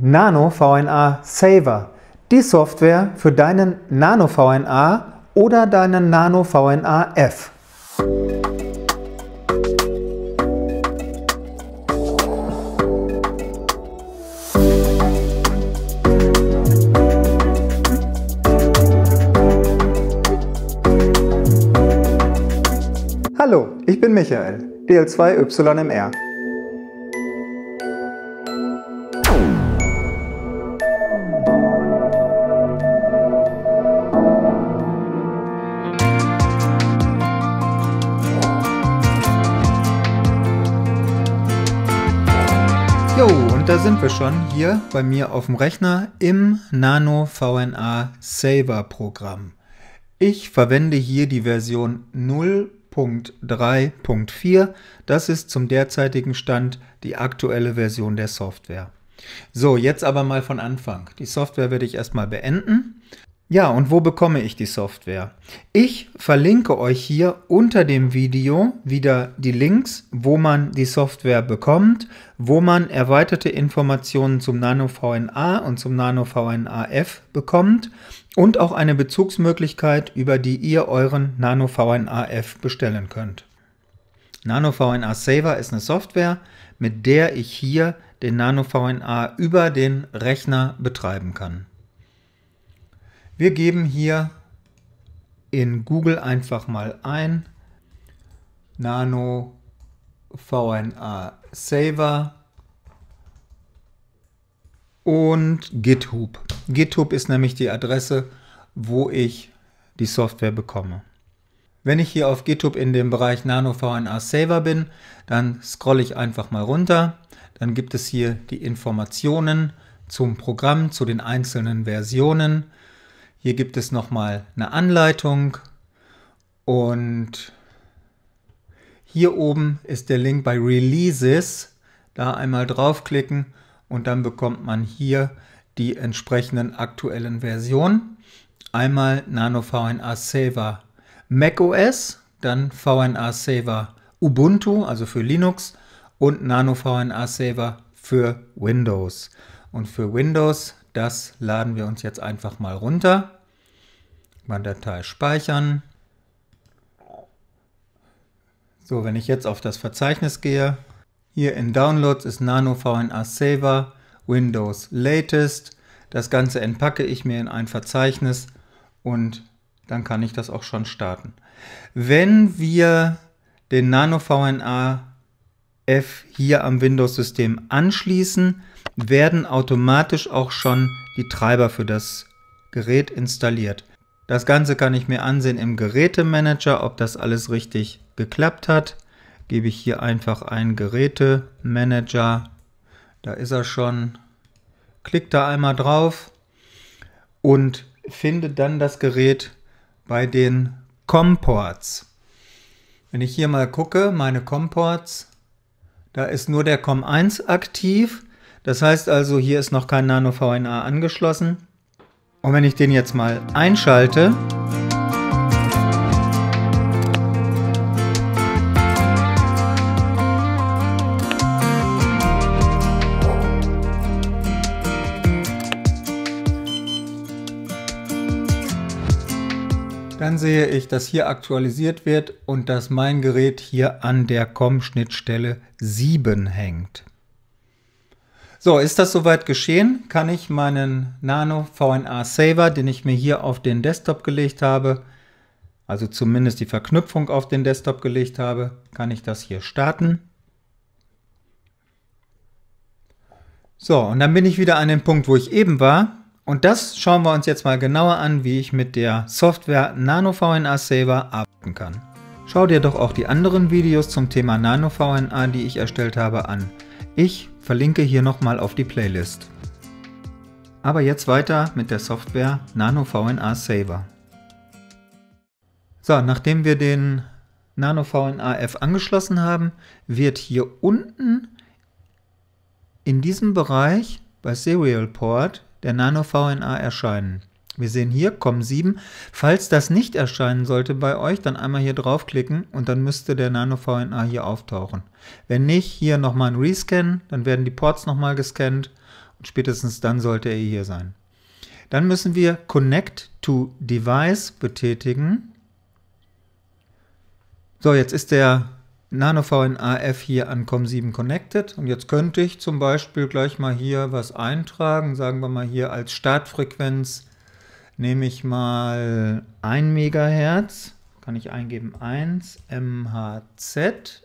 Nano VNA Saver, die Software für deinen Nano VNA oder deinen Nano VNA F. Hallo, ich bin Michael, DL2YMR. Und da sind wir schon hier bei mir auf dem Rechner im Nano VNA Saver Programm. Ich verwende hier die Version 0.3.4. Das ist zum derzeitigen Stand die aktuelle Version der Software. So, jetzt aber mal von Anfang. Die Software werde ich erstmal beenden. Ja, und wo bekomme ich die Software? Ich verlinke euch hier unter dem Video wieder die Links, wo man die Software bekommt, wo man erweiterte Informationen zum NanoVNA und zum NanoVNAF bekommt und auch eine Bezugsmöglichkeit, über die ihr euren NanoVNAF bestellen könnt. NanoVNA Saver ist eine Software, mit der ich hier den NanoVNA über den Rechner betreiben kann. Wir geben hier in Google einfach mal ein Nano VNA Saver und GitHub. GitHub ist nämlich die Adresse, wo ich die Software bekomme. Wenn ich hier auf GitHub in dem Bereich Nano VNA Saver bin, dann scrolle ich einfach mal runter. Dann gibt es hier die Informationen zum Programm, zu den einzelnen Versionen. Hier gibt es nochmal eine Anleitung und hier oben ist der Link bei Releases. Da einmal draufklicken und dann bekommt man hier die entsprechenden aktuellen Versionen. Einmal Nano VNA Saver macOS, dann VNA Saver Ubuntu, also für Linux und Nano VNA Saver für Windows. Und für Windows, das laden wir uns jetzt einfach mal runter. Mal Datei speichern. So, wenn ich jetzt auf das Verzeichnis gehe, hier in Downloads ist Nano VNA Saver, Windows Latest. Das Ganze entpacke ich mir in ein Verzeichnis und dann kann ich das auch schon starten. Wenn wir den Nano VNA F hier am Windows-System anschließen, werden automatisch auch schon die Treiber für das Gerät installiert. Das Ganze kann ich mir ansehen im Gerätemanager, ob das alles richtig geklappt hat. Gebe ich hier einfach ein Gerätemanager. Da ist er schon. Klick da einmal drauf und finde dann das Gerät bei den Comports. Wenn ich hier mal gucke, meine Comports, da ist nur der COM1 aktiv. Das heißt also, hier ist noch kein Nano VNA angeschlossen. Und wenn ich den jetzt mal einschalte, Dann sehe ich, dass hier aktualisiert wird und dass mein Gerät hier an der COM-Schnittstelle 7 hängt. So, ist das soweit geschehen, kann ich meinen Nano VNA Saver, den ich mir hier auf den Desktop gelegt habe, also zumindest die Verknüpfung auf den Desktop gelegt habe, kann ich das hier starten. So, und dann bin ich wieder an dem Punkt, wo ich eben war. Und das schauen wir uns jetzt mal genauer an, wie ich mit der Software Nano VNA Saver arbeiten kann. Schau dir doch auch die anderen Videos zum Thema Nano VNA, die ich erstellt habe, an. Ich Verlinke hier nochmal auf die Playlist. Aber jetzt weiter mit der Software Nano VNA Saver. So, nachdem wir den Nano F angeschlossen haben, wird hier unten in diesem Bereich bei Serial Port der Nano VNA erscheinen. Wir sehen hier, kommen sieben. Falls das nicht erscheinen sollte bei euch, dann einmal hier draufklicken und dann müsste der Nano VNA hier auftauchen. Wenn nicht, hier nochmal ein Rescan, dann werden die Ports nochmal gescannt und spätestens dann sollte er hier sein. Dann müssen wir Connect to Device betätigen. So, jetzt ist der Nano VNAF hier an COM7 connected und jetzt könnte ich zum Beispiel gleich mal hier was eintragen, sagen wir mal hier als Startfrequenz nehme ich mal 1 Megahertz, kann ich eingeben 1 MHZ.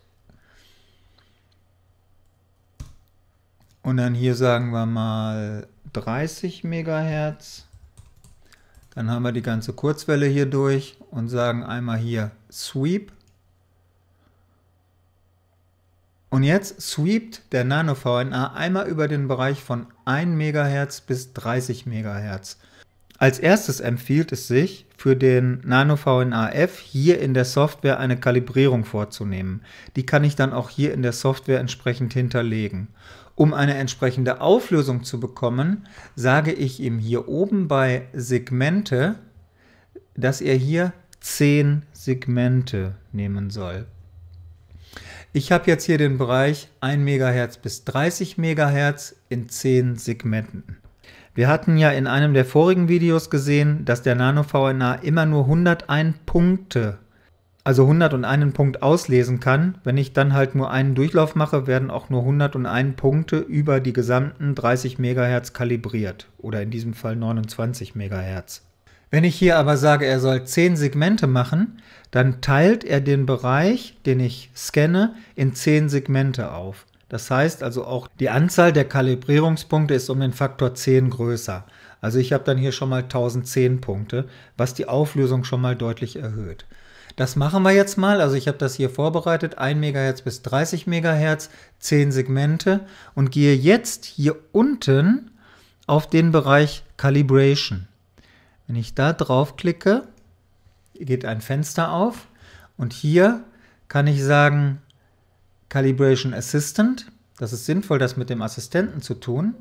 Und dann hier sagen wir mal 30 Megahertz. Dann haben wir die ganze Kurzwelle hier durch und sagen einmal hier Sweep. Und jetzt sweept der Nano VNA einmal über den Bereich von 1 MHz bis 30 MHz. Als erstes empfiehlt es sich, für den Nano VNAF hier in der Software eine Kalibrierung vorzunehmen. Die kann ich dann auch hier in der Software entsprechend hinterlegen. Um eine entsprechende Auflösung zu bekommen, sage ich ihm hier oben bei Segmente, dass er hier 10 Segmente nehmen soll. Ich habe jetzt hier den Bereich 1 MHz bis 30 MHz in 10 Segmenten. Wir hatten ja in einem der vorigen Videos gesehen, dass der Nano-VNA immer nur 101 Punkte, also 101 Punkt auslesen kann. Wenn ich dann halt nur einen Durchlauf mache, werden auch nur 101 Punkte über die gesamten 30 MHz kalibriert. Oder in diesem Fall 29 MHz. Wenn ich hier aber sage, er soll 10 Segmente machen, dann teilt er den Bereich, den ich scanne, in 10 Segmente auf. Das heißt also auch die Anzahl der Kalibrierungspunkte ist um den Faktor 10 größer. Also ich habe dann hier schon mal 1010 Punkte, was die Auflösung schon mal deutlich erhöht. Das machen wir jetzt mal. Also ich habe das hier vorbereitet, 1 MHz bis 30 MHz, 10 Segmente und gehe jetzt hier unten auf den Bereich Calibration. Wenn ich da drauf klicke, geht ein Fenster auf und hier kann ich sagen Calibration Assistant. Das ist sinnvoll, das mit dem Assistenten zu tun.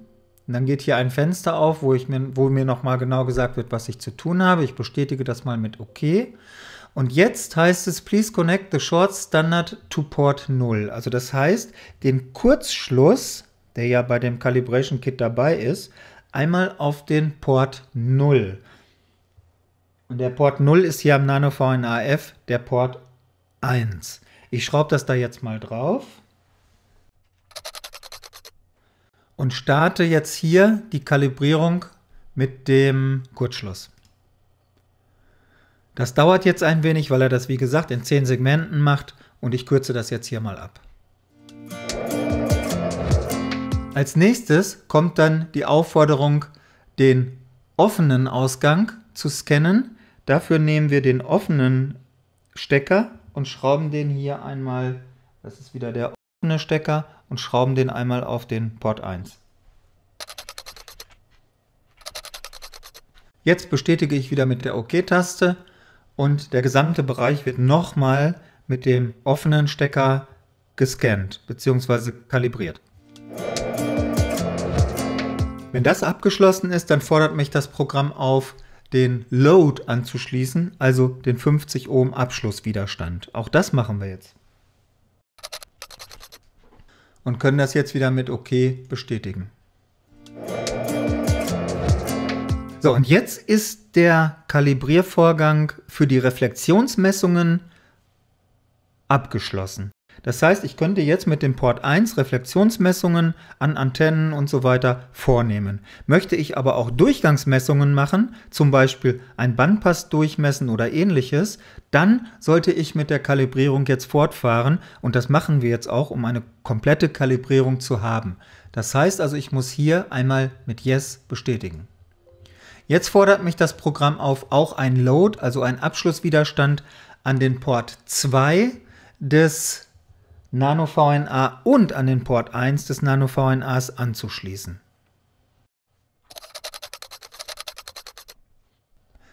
Und dann geht hier ein Fenster auf, wo, ich mir, wo mir nochmal genau gesagt wird, was ich zu tun habe. Ich bestätige das mal mit OK. Und jetzt heißt es, please connect the short standard to port 0. Also das heißt, den Kurzschluss, der ja bei dem Calibration Kit dabei ist, einmal auf den Port 0. Und der Port 0 ist hier am NanoVNAF der Port 1. Ich schraube das da jetzt mal drauf und starte jetzt hier die Kalibrierung mit dem Kurzschluss. Das dauert jetzt ein wenig, weil er das wie gesagt in 10 Segmenten macht und ich kürze das jetzt hier mal ab. Als nächstes kommt dann die Aufforderung, den offenen Ausgang zu scannen. Dafür nehmen wir den offenen Stecker und schrauben den hier einmal, das ist wieder der offene Stecker, und schrauben den einmal auf den Port 1. Jetzt bestätige ich wieder mit der OK-Taste OK und der gesamte Bereich wird nochmal mit dem offenen Stecker gescannt bzw. kalibriert. Wenn das abgeschlossen ist, dann fordert mich das Programm auf, den Load anzuschließen, also den 50 Ohm Abschlusswiderstand. Auch das machen wir jetzt. Und können das jetzt wieder mit OK bestätigen. So, und jetzt ist der Kalibriervorgang für die Reflexionsmessungen abgeschlossen. Das heißt, ich könnte jetzt mit dem Port 1 Reflexionsmessungen an Antennen und so weiter vornehmen. Möchte ich aber auch Durchgangsmessungen machen, zum Beispiel ein Bandpass durchmessen oder ähnliches, dann sollte ich mit der Kalibrierung jetzt fortfahren und das machen wir jetzt auch, um eine komplette Kalibrierung zu haben. Das heißt also, ich muss hier einmal mit Yes bestätigen. Jetzt fordert mich das Programm auf, auch ein Load, also ein Abschlusswiderstand an den Port 2 des NanoVNA und an den Port 1 des NanoVNAs anzuschließen.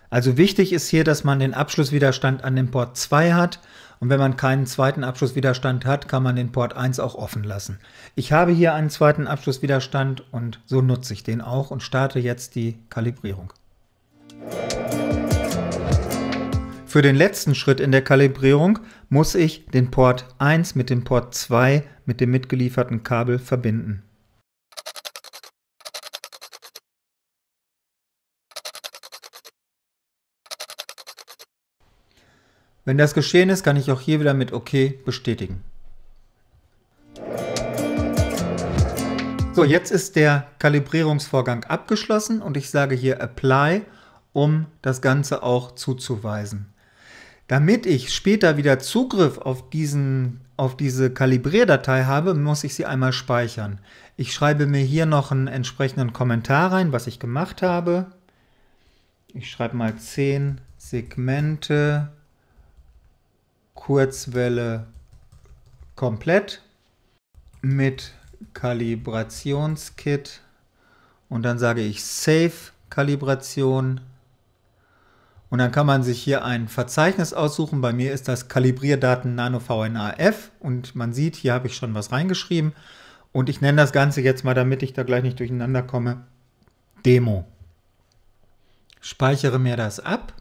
Also wichtig ist hier, dass man den Abschlusswiderstand an dem Port 2 hat und wenn man keinen zweiten Abschlusswiderstand hat, kann man den Port 1 auch offen lassen. Ich habe hier einen zweiten Abschlusswiderstand und so nutze ich den auch und starte jetzt die Kalibrierung. Für den letzten Schritt in der Kalibrierung muss ich den Port 1 mit dem Port 2 mit dem mitgelieferten Kabel verbinden. Wenn das geschehen ist, kann ich auch hier wieder mit OK bestätigen. So, jetzt ist der Kalibrierungsvorgang abgeschlossen und ich sage hier Apply, um das Ganze auch zuzuweisen. Damit ich später wieder Zugriff auf, diesen, auf diese Kalibrierdatei habe, muss ich sie einmal speichern. Ich schreibe mir hier noch einen entsprechenden Kommentar rein, was ich gemacht habe. Ich schreibe mal 10 Segmente, Kurzwelle komplett mit Kalibrationskit und dann sage ich Save Kalibration und dann kann man sich hier ein Verzeichnis aussuchen. Bei mir ist das Kalibrierdaten Nano VNAF und man sieht, hier habe ich schon was reingeschrieben. Und ich nenne das Ganze jetzt mal, damit ich da gleich nicht durcheinander komme, Demo. Speichere mir das ab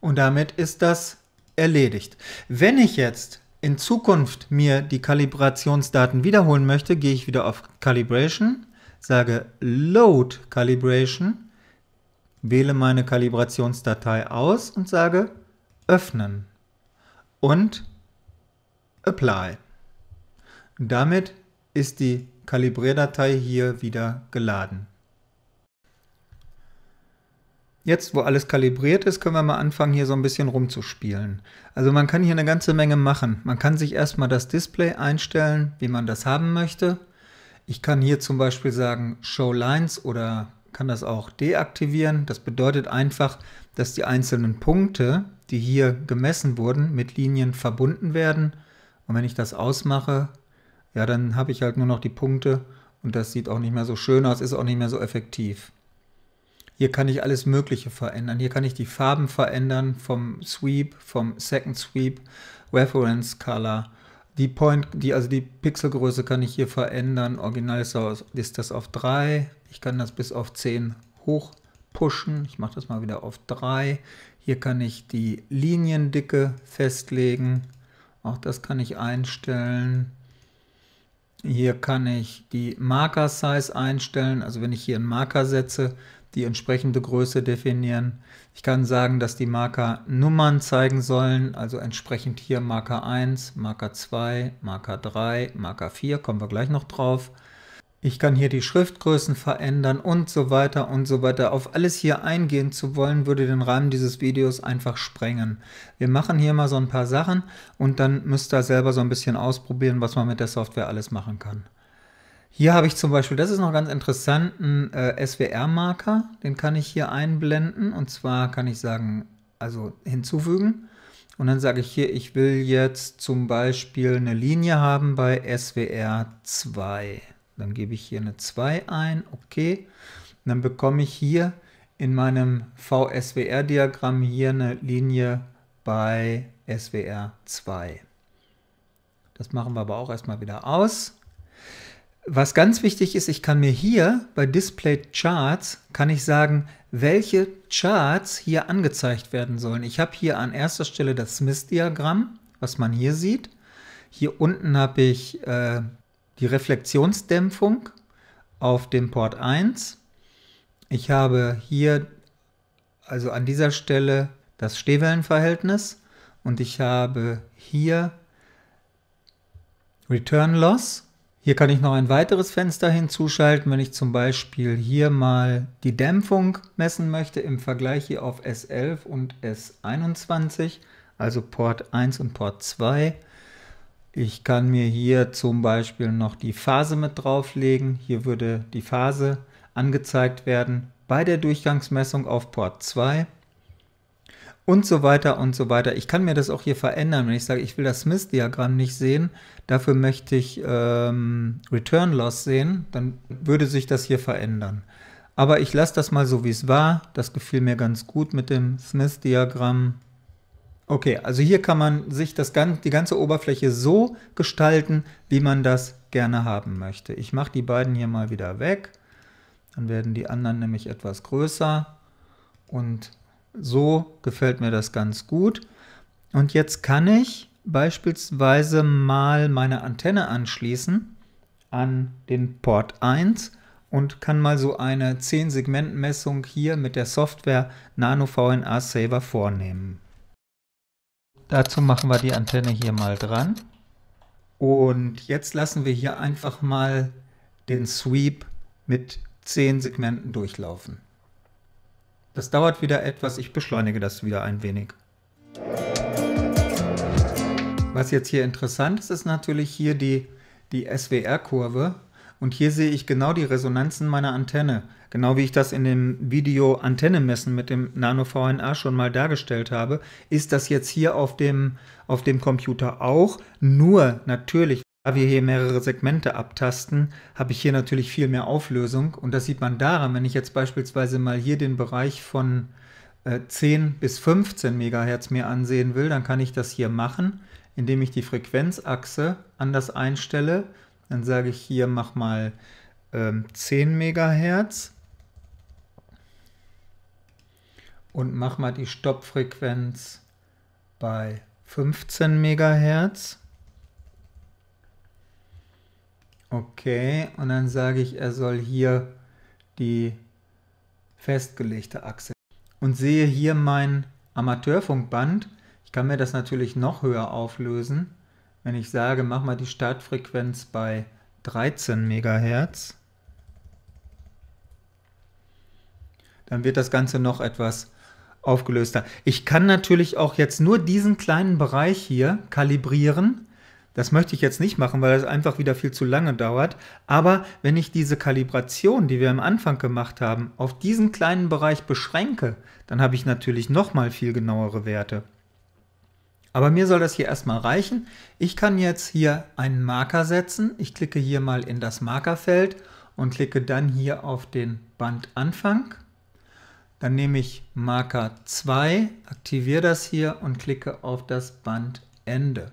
und damit ist das erledigt. Wenn ich jetzt in Zukunft mir die Kalibrationsdaten wiederholen möchte, gehe ich wieder auf Calibration, sage Load Calibration wähle meine Kalibrationsdatei aus und sage Öffnen und Apply. Damit ist die Kalibrierdatei hier wieder geladen. Jetzt, wo alles kalibriert ist, können wir mal anfangen, hier so ein bisschen rumzuspielen. Also man kann hier eine ganze Menge machen. Man kann sich erstmal das Display einstellen, wie man das haben möchte. Ich kann hier zum Beispiel sagen Show Lines oder kann das auch deaktivieren. Das bedeutet einfach, dass die einzelnen Punkte, die hier gemessen wurden, mit Linien verbunden werden. Und wenn ich das ausmache, ja, dann habe ich halt nur noch die Punkte und das sieht auch nicht mehr so schön aus, ist auch nicht mehr so effektiv. Hier kann ich alles Mögliche verändern. Hier kann ich die Farben verändern vom Sweep, vom Second Sweep, Reference Color. Die Point, die, also die Pixelgröße kann ich hier verändern. Original ist das auf 3, ich kann das bis auf 10 hoch pushen. Ich mache das mal wieder auf 3. Hier kann ich die Liniendicke festlegen. Auch das kann ich einstellen. Hier kann ich die Marker Size einstellen. Also wenn ich hier einen Marker setze, die entsprechende Größe definieren. Ich kann sagen, dass die Marker Nummern zeigen sollen, also entsprechend hier Marker 1, Marker 2, Marker 3, Marker 4, kommen wir gleich noch drauf. Ich kann hier die Schriftgrößen verändern und so weiter und so weiter. Auf alles hier eingehen zu wollen, würde den Rahmen dieses Videos einfach sprengen. Wir machen hier mal so ein paar Sachen und dann müsst ihr selber so ein bisschen ausprobieren, was man mit der Software alles machen kann. Hier habe ich zum Beispiel, das ist noch ganz interessant, einen äh, SWR-Marker. Den kann ich hier einblenden und zwar kann ich sagen, also hinzufügen. Und dann sage ich hier, ich will jetzt zum Beispiel eine Linie haben bei SWR 2. Dann gebe ich hier eine 2 ein, okay. Und dann bekomme ich hier in meinem VSWR-Diagramm hier eine Linie bei SWR 2. Das machen wir aber auch erstmal wieder aus. Was ganz wichtig ist, ich kann mir hier bei Display Charts, kann ich sagen, welche Charts hier angezeigt werden sollen. Ich habe hier an erster Stelle das Smith-Diagramm, was man hier sieht. Hier unten habe ich äh, die Reflexionsdämpfung auf dem Port 1. Ich habe hier also an dieser Stelle das Stehwellenverhältnis und ich habe hier Return Loss. Hier kann ich noch ein weiteres Fenster hinzuschalten, wenn ich zum Beispiel hier mal die Dämpfung messen möchte im Vergleich hier auf S11 und S21, also Port 1 und Port 2. Ich kann mir hier zum Beispiel noch die Phase mit drauflegen. Hier würde die Phase angezeigt werden bei der Durchgangsmessung auf Port 2 und so weiter und so weiter. Ich kann mir das auch hier verändern, wenn ich sage, ich will das Smith-Diagramm nicht sehen, dafür möchte ich ähm, Return Loss sehen, dann würde sich das hier verändern. Aber ich lasse das mal so, wie es war. Das gefiel mir ganz gut mit dem Smith-Diagramm. Okay, also hier kann man sich das, die ganze Oberfläche so gestalten, wie man das gerne haben möchte. Ich mache die beiden hier mal wieder weg. Dann werden die anderen nämlich etwas größer. Und so gefällt mir das ganz gut. Und jetzt kann ich beispielsweise mal meine Antenne anschließen an den Port 1 und kann mal so eine 10-Segment-Messung hier mit der Software Nano VNA Saver vornehmen. Dazu machen wir die Antenne hier mal dran. Und jetzt lassen wir hier einfach mal den Sweep mit 10 Segmenten durchlaufen. Das dauert wieder etwas, ich beschleunige das wieder ein wenig. Was jetzt hier interessant ist, ist natürlich hier die, die SWR-Kurve. Und hier sehe ich genau die Resonanzen meiner Antenne. Genau wie ich das in dem Video Antenne messen mit dem Nano VNA schon mal dargestellt habe, ist das jetzt hier auf dem, auf dem Computer auch. Nur natürlich, da wir hier mehrere Segmente abtasten, habe ich hier natürlich viel mehr Auflösung. Und das sieht man daran, wenn ich jetzt beispielsweise mal hier den Bereich von 10 äh, bis 15 MHz mir ansehen will, dann kann ich das hier machen, indem ich die Frequenzachse anders einstelle, dann sage ich hier, mach mal ähm, 10 MHz und mach mal die Stoppfrequenz bei 15 MHz. Okay, und dann sage ich, er soll hier die festgelegte Achse. Und sehe hier mein Amateurfunkband. Ich kann mir das natürlich noch höher auflösen. Wenn ich sage, mach mal die Startfrequenz bei 13 MHz, dann wird das Ganze noch etwas aufgelöster. Ich kann natürlich auch jetzt nur diesen kleinen Bereich hier kalibrieren. Das möchte ich jetzt nicht machen, weil das einfach wieder viel zu lange dauert. Aber wenn ich diese Kalibration, die wir am Anfang gemacht haben, auf diesen kleinen Bereich beschränke, dann habe ich natürlich nochmal viel genauere Werte. Aber mir soll das hier erstmal reichen. Ich kann jetzt hier einen Marker setzen. Ich klicke hier mal in das Markerfeld und klicke dann hier auf den Bandanfang. Dann nehme ich Marker 2, aktiviere das hier und klicke auf das Bandende.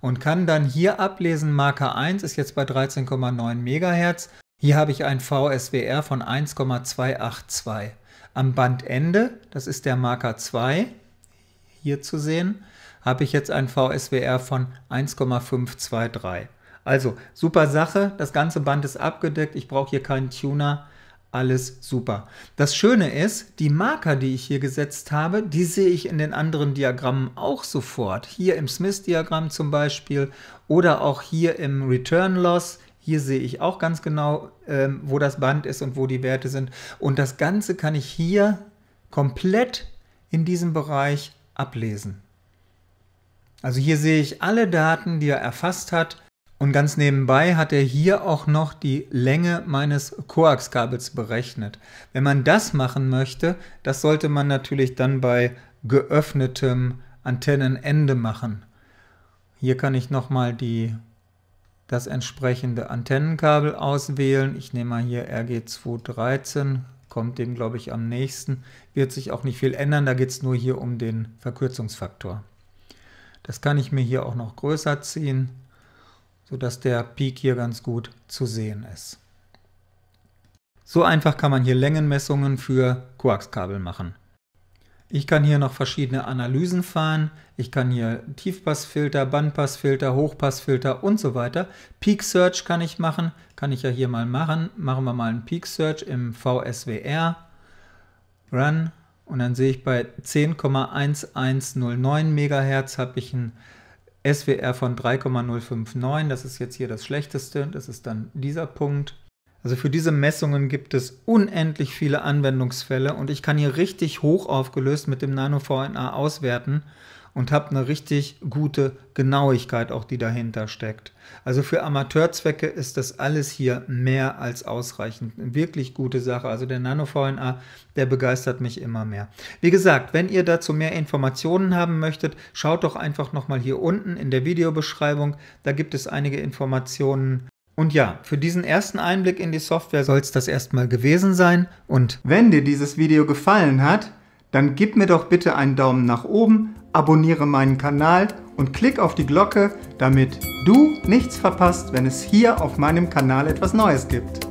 Und kann dann hier ablesen, Marker 1 ist jetzt bei 13,9 MHz. Hier habe ich ein VSWR von 1,282. Am Bandende, das ist der Marker 2, hier zu sehen, habe ich jetzt ein VSWR von 1,523. Also super Sache, das ganze Band ist abgedeckt, ich brauche hier keinen Tuner, alles super. Das Schöne ist, die Marker, die ich hier gesetzt habe, die sehe ich in den anderen Diagrammen auch sofort. Hier im Smith-Diagramm zum Beispiel oder auch hier im Return-Loss, hier sehe ich auch ganz genau, ähm, wo das Band ist und wo die Werte sind. Und das Ganze kann ich hier komplett in diesem Bereich ablesen. Also hier sehe ich alle Daten, die er erfasst hat und ganz nebenbei hat er hier auch noch die Länge meines Koaxkabels berechnet. Wenn man das machen möchte, das sollte man natürlich dann bei geöffnetem Antennenende machen. Hier kann ich nochmal das entsprechende Antennenkabel auswählen. Ich nehme mal hier RG213, kommt dem glaube ich am nächsten. Wird sich auch nicht viel ändern, da geht es nur hier um den Verkürzungsfaktor. Das kann ich mir hier auch noch größer ziehen, sodass der Peak hier ganz gut zu sehen ist. So einfach kann man hier Längenmessungen für Koaxkabel machen. Ich kann hier noch verschiedene Analysen fahren. Ich kann hier Tiefpassfilter, Bandpassfilter, Hochpassfilter und so weiter. Peak Search kann ich machen. Kann ich ja hier mal machen. Machen wir mal einen Peak Search im VSWR. Run. Und dann sehe ich bei 10,1109 MHz habe ich ein SWR von 3,059. Das ist jetzt hier das schlechteste. Das ist dann dieser Punkt. Also für diese Messungen gibt es unendlich viele Anwendungsfälle und ich kann hier richtig hoch aufgelöst mit dem Nano VNA auswerten und habt eine richtig gute Genauigkeit auch, die dahinter steckt. Also für Amateurzwecke ist das alles hier mehr als ausreichend. Eine wirklich gute Sache. Also der Nano VNA, der begeistert mich immer mehr. Wie gesagt, wenn ihr dazu mehr Informationen haben möchtet, schaut doch einfach nochmal hier unten in der Videobeschreibung. Da gibt es einige Informationen. Und ja, für diesen ersten Einblick in die Software soll es das erstmal gewesen sein. Und wenn dir dieses Video gefallen hat, dann gib mir doch bitte einen Daumen nach oben abonniere meinen Kanal und klick auf die Glocke, damit du nichts verpasst, wenn es hier auf meinem Kanal etwas Neues gibt.